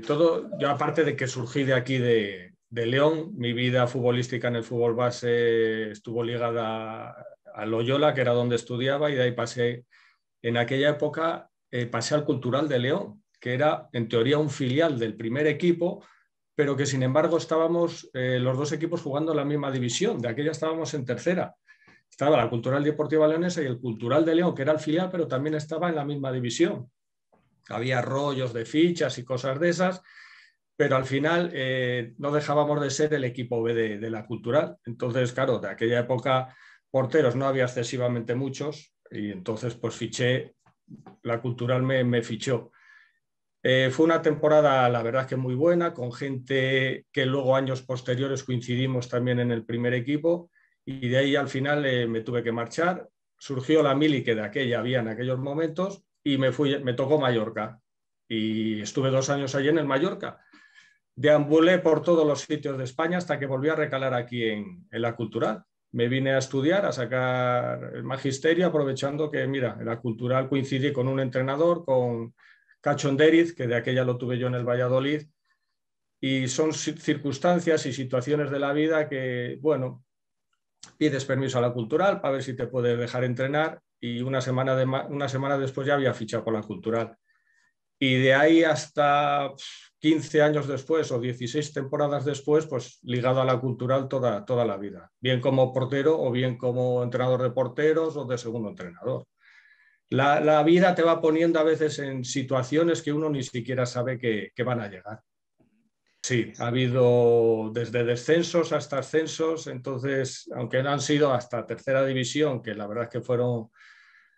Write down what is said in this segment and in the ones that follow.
todo, yo aparte de que surgí de aquí de, León, mi vida futbolística en el fútbol base estuvo ligada a Loyola, que era donde estudiaba, y de ahí pasé, en aquella época, eh, pasé al Cultural de León, que era en teoría un filial del primer equipo, pero que sin embargo estábamos eh, los dos equipos jugando en la misma división, de aquella estábamos en tercera. Estaba la Cultural Deportiva Leonesa y el Cultural de León, que era el filial, pero también estaba en la misma división había rollos de fichas y cosas de esas, pero al final eh, no dejábamos de ser el equipo B de, la cultural. Entonces, claro, de aquella época porteros no había excesivamente muchos y entonces pues fiché, la cultural me, me fichó. Eh, fue una temporada, la verdad, que muy buena, con gente que luego años posteriores coincidimos también en el primer equipo y de ahí al final eh, me tuve que marchar. Surgió la mili que de aquella había en aquellos momentos y me, fui, me tocó Mallorca. Y estuve dos años allí en el Mallorca. Deambulé por todos los sitios de España hasta que volví a recalar aquí en, la cultural. Me vine a estudiar, a sacar el magisterio, aprovechando que, mira, en la cultural coincidí con un entrenador, con Cachonderiz, que de aquella lo tuve yo en el Valladolid. Y son circunstancias y situaciones de la vida que, bueno, pides permiso a la cultural para ver si te puede dejar entrenar y una semana, de, una semana después ya había fichado con la cultural. Y de ahí hasta 15 años después o 16 temporadas después, pues ligado a la cultural toda, toda la vida, bien como portero o bien como entrenador de porteros o de segundo entrenador. La, vida te va poniendo a veces en situaciones que uno ni siquiera sabe que van a llegar. Sí, ha habido desde descensos hasta ascensos, entonces, aunque han sido hasta tercera división, que la verdad es que fueron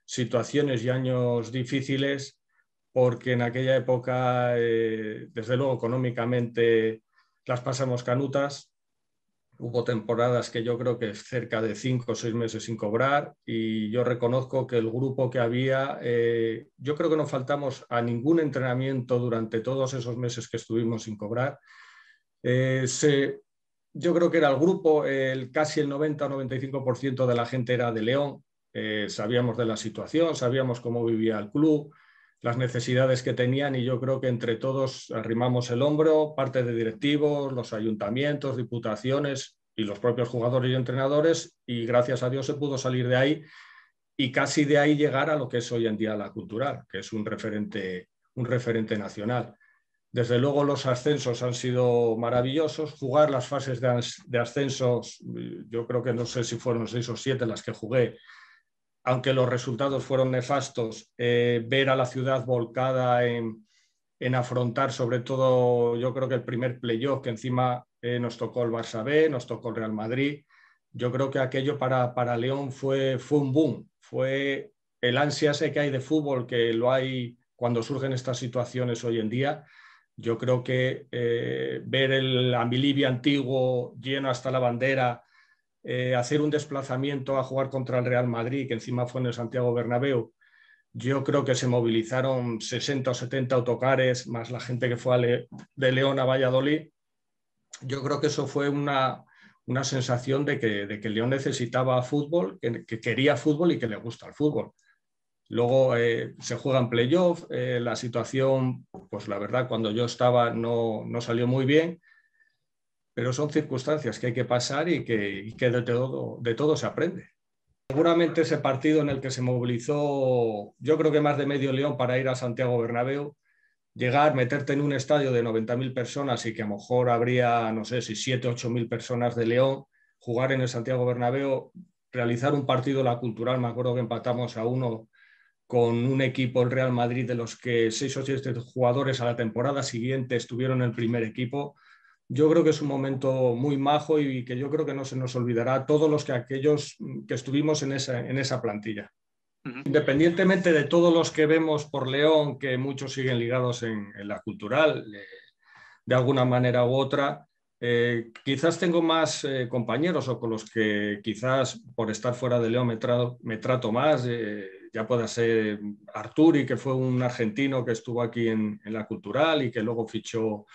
situaciones y años difíciles, porque en aquella época, eh, desde luego económicamente, las pasamos canutas. Hubo temporadas que yo creo que cerca de cinco o seis meses sin cobrar y yo reconozco que el grupo que había, eh, yo creo que no faltamos a ningún entrenamiento durante todos esos meses que estuvimos sin cobrar eh, yo creo que era el grupo, el, casi el 90 o 95% de la gente era de León, eh, sabíamos de la situación, sabíamos cómo vivía el club, las necesidades que tenían y yo creo que entre todos arrimamos el hombro, parte de directivos, los ayuntamientos, diputaciones y los propios jugadores y entrenadores y gracias a Dios se pudo salir de ahí y casi de ahí llegar a lo que es hoy en día la cultural, que es un referente nacional. Desde luego los ascensos han sido maravillosos. Jugar las fases de, ascensos, mm, yo creo que no sé si fueron seis o siete las que jugué, aunque los resultados fueron nefastos. Eh, ver a la ciudad volcada en, en, afrontar sobre todo, yo creo que el primer playoff, que encima eh, nos tocó el Barça B, nos tocó el Real Madrid. Yo creo que aquello para, para León fue, fue un boom, fue el ansia que hay de fútbol, que lo hay cuando surgen estas situaciones hoy en día yo creo que eh, ver el Ambilibia antiguo lleno hasta la bandera, eh, hacer un desplazamiento a jugar contra el Real Madrid, que encima fue en el Santiago Bernabéu, yo creo que se movilizaron 60 o 70 autocares, más la gente que fue de León a Valladolid. Yo creo que eso fue una, sensación de que, León necesitaba fútbol, que, quería fútbol y que le gusta el fútbol. Luego eh, se juega en playoff, eh, la situación, pues la verdad, cuando yo estaba no, no, salió muy bien, pero son circunstancias que hay que pasar y que, de, todo, de todo se aprende. Seguramente ese partido en el que se movilizó, yo creo que más de medio león para ir a Santiago Bernabéu, llegar, meterte en un estadio de 90.000 personas y que a lo mejor habría, no sé si 7, 8.000 personas de León, jugar en el Santiago Bernabéu, realizar un partido la cultural, me acuerdo que empatamos a uno con un equipo, el Real Madrid, de los que seis o siete jugadores a la temporada siguiente estuvieron en el primer equipo. Yo creo que es un momento muy majo y que yo creo que no se nos olvidará a todos los que aquellos mm, que estuvimos en esa, en esa plantilla. Independientemente de todos los que vemos por León, que muchos siguen ligados en, la cultural, eh, de alguna manera u otra, eh, quizás tengo más eh, compañeros o con los que quizás por estar fuera de León me, me trato más. Eh, ya pueda ser mm, Arturi, que fue un argentino que estuvo aquí en, la Cultural y que luego fichó,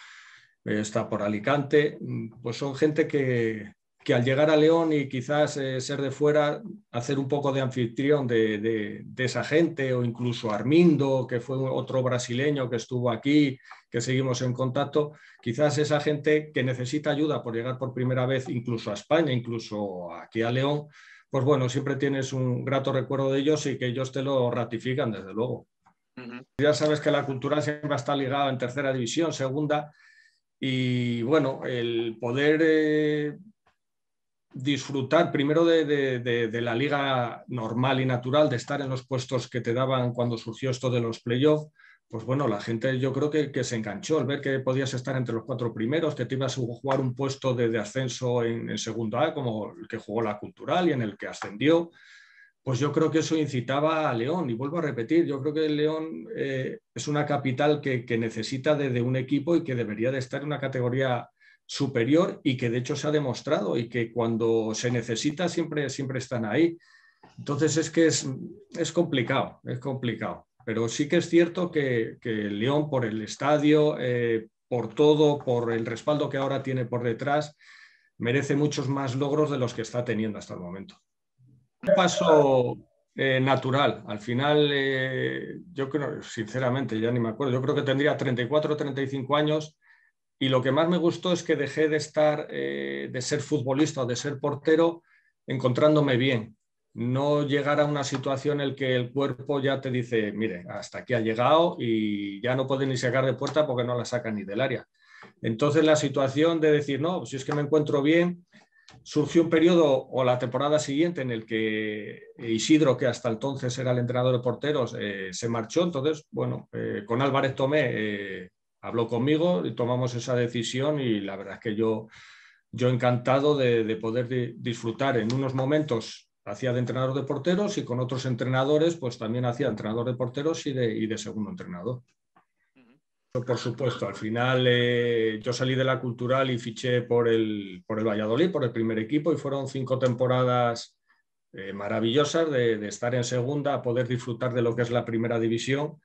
eh, está por Alicante, mm, pues son gente que, que al llegar a León y quizás eh, ser de fuera, hacer un poco de anfitrión de, de, de, esa gente, o incluso Armindo, que fue otro brasileño que estuvo aquí, que seguimos en contacto, quizás esa gente que necesita ayuda por llegar por primera vez incluso a España, incluso aquí a León, pues bueno, siempre tienes un grato recuerdo de ellos y que ellos te lo ratifican, desde luego. Ya sabes que la cultura siempre está ligada en tercera división, segunda, y bueno, el poder eh, disfrutar primero de, de, la liga normal y natural, de estar en los puestos que te daban cuando surgió esto de los playoffs, pues bueno, la gente yo creo que, se enganchó al ver que podías estar entre los cuatro primeros, que te ibas a jugar un puesto de, ascenso en, en, segundo A, como el que jugó la cultural y en el que ascendió, pues yo creo que eso incitaba a León. Y vuelvo a repetir, yo creo que León eh, es una capital que, necesita de, un equipo y que debería de estar en una categoría superior y que de hecho se ha demostrado y que cuando se necesita siempre, siempre están ahí. Entonces es que es, es complicado, es complicado. Pero sí que es cierto que, que León, por el estadio, eh, por todo, por el respaldo que ahora tiene por detrás, merece muchos más logros de los que está teniendo hasta el momento. Un paso eh, natural. Al final, eh, yo creo, sinceramente, ya ni me acuerdo, yo creo que tendría 34 o 35 años y lo que más me gustó es que dejé de estar, de ser futbolista o de ser portero encontrándome bien no llegar a una situación en la que el cuerpo ya te dice, mire, hasta aquí ha llegado y ya no puede ni sacar de puerta porque no la saca ni del área. Entonces la situación de decir, no, si es que me encuentro bien, surgió un periodo o la temporada siguiente en el que Isidro, que hasta entonces era el entrenador de porteros, eh, se marchó. Entonces, bueno, eh, con Álvarez Tomé eh, habló conmigo y tomamos esa decisión y la verdad es que yo, yo encantado de, poder disfrutar en unos momentos hacía de entrenador de porteros y con otros entrenadores, pues también hacía entrenador de porteros y de, segundo entrenador. Por supuesto, al final eh, yo salí de la cultural y fiché por el, por el Valladolid, por el primer equipo, y fueron cinco temporadas eh, maravillosas de, estar en segunda, poder disfrutar de lo que es la primera división.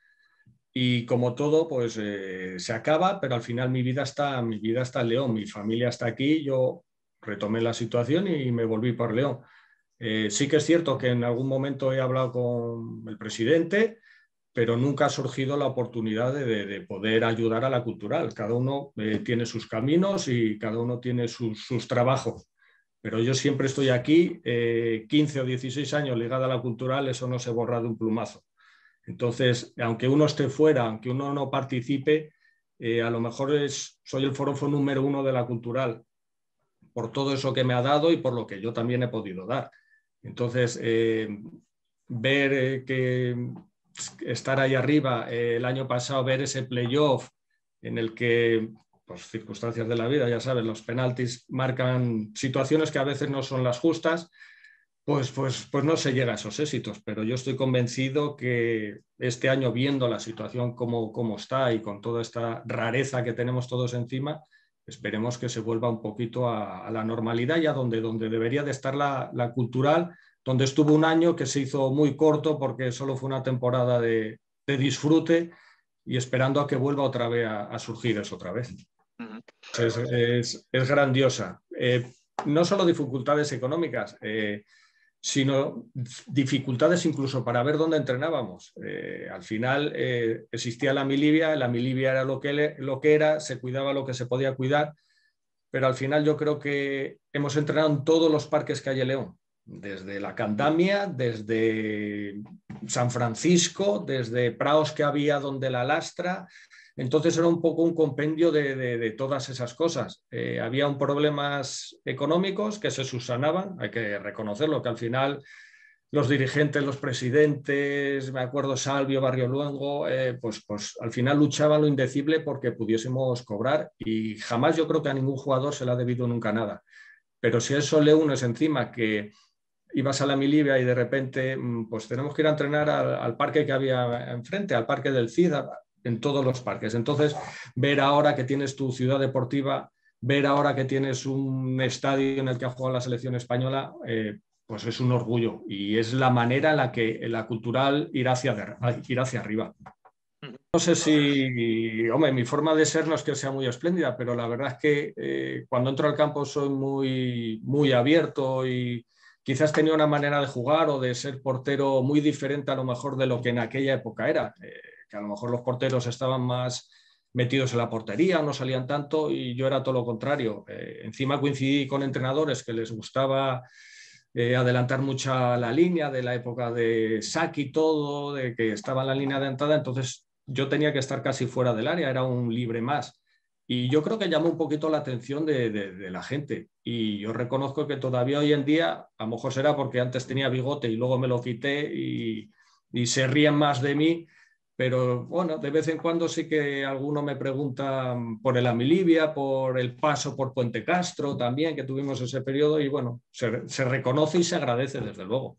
Y como todo, pues eh, se acaba, pero al final mi vida, está, mi vida está en León, mi familia está aquí, yo retomé la situación y me volví por León. Eh, sí que es cierto que en algún momento he hablado con el presidente, pero nunca ha surgido la oportunidad de, poder ayudar a la cultural. Cada uno eh, tiene sus caminos y cada uno tiene sus, trabajos. Pero yo siempre estoy aquí, 15 eh, o 16 años ligada a la cultural, eso no se borra de un plumazo. Entonces, aunque uno esté fuera, aunque uno no participe, a lo mejor soy el foro número uno de la cultural, por todo eso que me ha dado y por lo que yo también he podido dar. Entonces, eh, ver eh, que estar ahí arriba eh, el año pasado, ver ese playoff en el que, por pues, circunstancias de la vida, ya sabes, los penaltis marcan situaciones que a veces no son las justas, pues, pues, pues no se llega a esos éxitos. Pero yo estoy convencido que este año, viendo la situación como está y con toda esta rareza que tenemos todos encima, esperemos que se vuelva un poquito a, la normalidad y a donde, donde debería de estar la, cultural, donde estuvo un año que se hizo muy corto porque solo fue una temporada de, disfrute y esperando a que vuelva otra vez a, surgir eso otra vez. Es, grandiosa. Eh, no solo dificultades económicas, eh, sino dificultades incluso para ver dónde entrenábamos. Eh, al final eh, existía la milivia, la milivia era lo que, lo que era, se cuidaba lo que se podía cuidar, pero al final yo creo que hemos entrenado en todos los parques que León, desde la Candamia, desde San Francisco, desde praos que había donde la lastra, entonces era un poco un compendio de, todas esas cosas. Eh, había problemas económicos que se subsanaban, hay que reconocerlo, que al final los dirigentes, los presidentes, me acuerdo Salvio, Barrio Luengo, eh, pues, pues al final luchaban lo indecible porque pudiésemos cobrar y jamás yo creo que a ningún jugador se le ha debido nunca nada. Pero si eso le uno es encima que ibas a la Milivia y de repente mm, pues tenemos que ir a entrenar al, parque que había enfrente, al parque del CIDA, en todos los parques. Entonces, ver ahora que tienes tu ciudad deportiva, ver ahora que tienes un estadio en el que ha jugado la selección española, eh, pues es un orgullo y es la manera en la que la cultural irá hacia, ir hacia arriba. No sé si, hombre, mi forma de ser no es que sea muy espléndida, pero la verdad es que eh, cuando entro al campo soy muy, muy abierto y quizás tenía una manera de jugar o de ser portero muy diferente a lo mejor de lo que en aquella época era. Eh, que a lo mejor los porteros estaban más metidos en la portería, no salían tanto y yo era todo lo contrario. Eh, encima coincidí con entrenadores que les gustaba eh, adelantar mucha la línea de la época de Saki, todo, de que estaba en la línea de entonces yo tenía que estar casi fuera del área, era un libre más. Y yo creo que llamó un poquito la atención de, la gente. Y yo reconozco que todavía hoy en día, a lo mejor será porque antes tenía bigote y luego me lo quité y, y se ríen más de mí pero bueno, de vez en cuando sí que alguno me pregunta mm, por el Amilibia, por el paso por Puente Castro también, que tuvimos ese periodo, y bueno, se, se reconoce y se agradece desde luego.